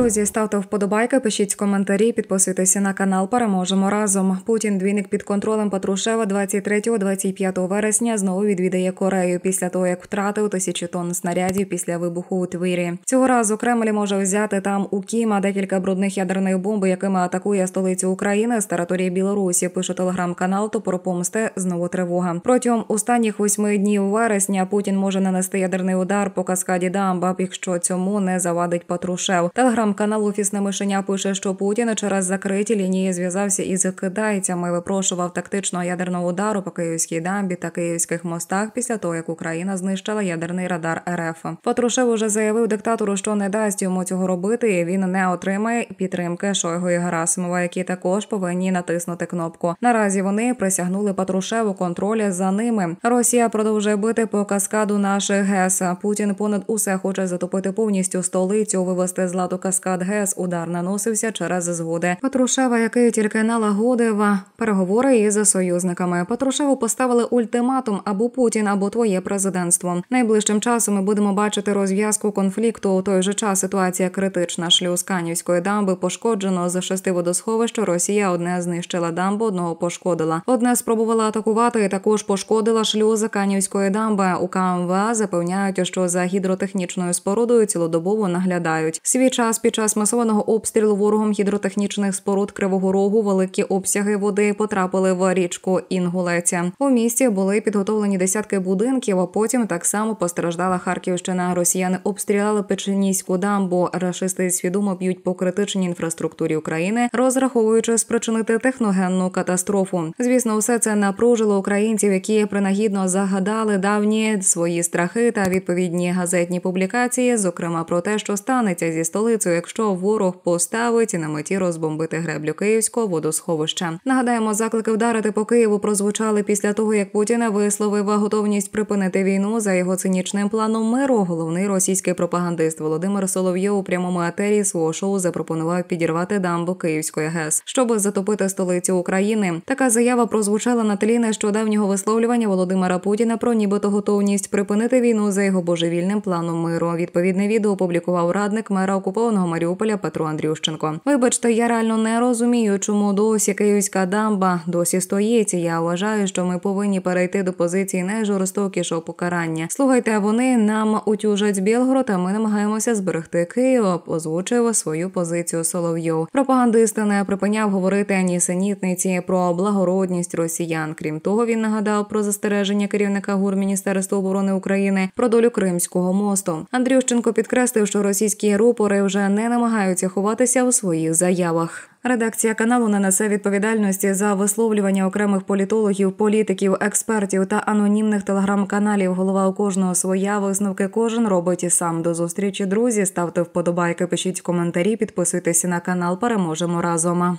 Друзі, ставте вподобайки, пишіть коментарі, підписуйтеся на канал. Переможемо разом. Путін двійник під контролем Патрушева 23-25 вересня знову відвідає Корею після того, як втратив тисячі тонн снарядів після вибуху у Твірі. Цього разу Кремль може взяти там у Кіма декілька брудних ядерних бомб, якими атакує столицю України з території Білорусі. Пише телеграм-канал. То про пропомсте знову тривога. Протягом останніх восьми днів вересня Путін може нанести ядерний удар по каскаді Дамбаб, якщо цьому не завадить Патрушев. Телеграм. Телеграм-канал Офісне мишеня пише, що Путін через закриті лінії зв'язався із китайцями. Випрошував тактичного ядерного удару по київській дамбі та київських мостах після того, як Україна знищила ядерний радар РФ. Патрушев уже заявив диктатору, що не дасть йому цього робити. і Він не отримає підтримки Шойгу і Герасимова, які також повинні натиснути кнопку. Наразі вони присягнули Патрушеву контролі за ними. Росія продовжує бити по каскаду наших ГЕС. Путін понад усе хоче затопити повністю столицю, вивести з ладу каскад скад ГЕС удар наносився через згоди. Патрушева, який тільки налагодив переговори із союзниками. Патрушеву поставили ультиматум або Путін, або твоє президентство. Найближчим часом ми будемо бачити розв'язку конфлікту. У той же час ситуація критична. Шлюз Канівської дамби пошкоджено з шести водосховищ. Росія одне знищила дамбу, одного пошкодила. Одне спробувала атакувати. і Також пошкодила шлюзи Канівської дамби. У КМВА запевняють, що за гідротехнічною спорудою цілодобово наглядають. Свій час під час масованого обстрілу ворогом гідротехнічних споруд Кривого Рогу великі обсяги води потрапили в річку Інгулеця. У місті були підготовлені десятки будинків. а Потім так само постраждала Харківщина. Росіяни обстріляли Печеніську дамбу. Рашисти свідомо б'ють по критичній інфраструктурі України, розраховуючи спричинити техногенну катастрофу. Звісно, все це напружило українців, які принагідно загадали давні свої страхи та відповідні газетні публікації, зокрема про те, що станеться зі столицею що якщо ворог поставить на меті розбомбити греблю київського водосховища. Нагадаємо, заклики вдарити по Києву прозвучали після того, як Путіна висловив готовність припинити війну за його цинічним планом миру. Головний російський пропагандист Володимир Соловйов у прямому етері свого шоу запропонував підірвати дамбу Київської ГЕС, щоб затопити столицю України. Така заява прозвучала на тлі нещодавнього висловлювання Володимира Путіна про нібито готовність припинити війну за його божевільним планом миру. Відповідне відео опублікував радник мера окупованого оперативного Маріуполя Петро Андрющенко. Вибачте, я реально не розумію, чому досі київська дамба досі стоїть. Я вважаю, що ми повинні перейти до позиції найжорстокішого покарання. Слухайте, вони нам утюжать Білгород, а ми намагаємося зберегти Київ. Озвучив свою позицію Соловйов. Пропагандист не припиняв говорити ані синітниці про благородність росіян. Крім того, він нагадав про застереження керівника гур Міністерства оборони України про долю Кримського мосту. Андрющенко підкреслив, що російські рупори вже не намагаються ховатися у своїх заявах. Редакція каналу не несе відповідальності за висловлювання окремих політологів, політиків, експертів та анонімних телеграм-каналів. Голова у кожного своя висновки кожен робить і сам до зустрічі. Друзі ставте вподобайки, пишіть коментарі, підписуйтесь на канал. Переможемо разом.